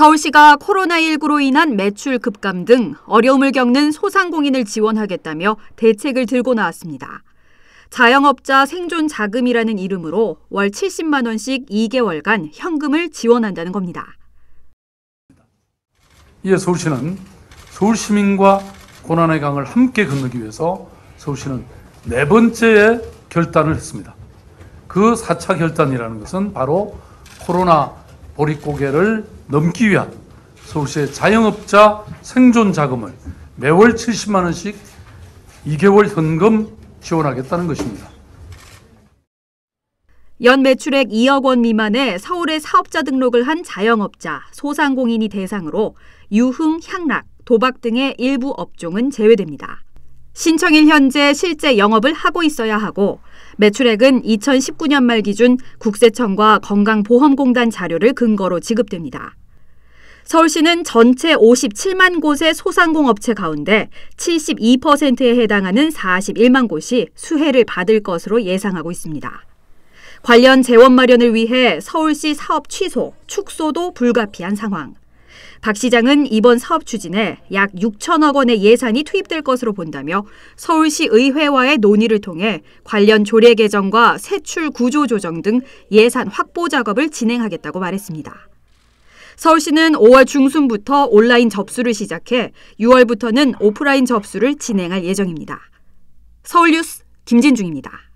서울시가 코로나19로 인한 매출 급감 등 어려움을 겪는 소상공인을 지원하겠다며 대책을 들고 나왔습니다. 자영업자 생존 자금이라는 이름으로 월 70만 원씩 2개월간 현금을 지원한다는 겁니다. 이에 서울시는 서울 시민과 고난의 강을 함께 건너기 위해서 서울시는 네 번째의 결단을 했습니다. 그 4차 결단이라는 것은 바로 코로나 보릿고개를 넘기 위한 서울시의 자영업자 생존 자금을 매월 70만 원씩 2개월 현금 지원하겠다는 것입니다. 연 매출액 2억 원 미만의 서울에 사업자 등록을 한 자영업자, 소상공인이 대상으로 유흥, 향락, 도박 등의 일부 업종은 제외됩니다. 신청일 현재 실제 영업을 하고 있어야 하고 매출액은 2019년 말 기준 국세청과 건강보험공단 자료를 근거로 지급됩니다. 서울시는 전체 57만 곳의 소상공업체 가운데 72%에 해당하는 41만 곳이 수혜를 받을 것으로 예상하고 있습니다. 관련 재원 마련을 위해 서울시 사업 취소, 축소도 불가피한 상황. 박 시장은 이번 사업 추진에 약 6천억 원의 예산이 투입될 것으로 본다며 서울시 의회와의 논의를 통해 관련 조례 개정과 세출 구조 조정 등 예산 확보 작업을 진행하겠다고 말했습니다. 서울시는 5월 중순부터 온라인 접수를 시작해 6월부터는 오프라인 접수를 진행할 예정입니다. 서울뉴스 김진중입니다.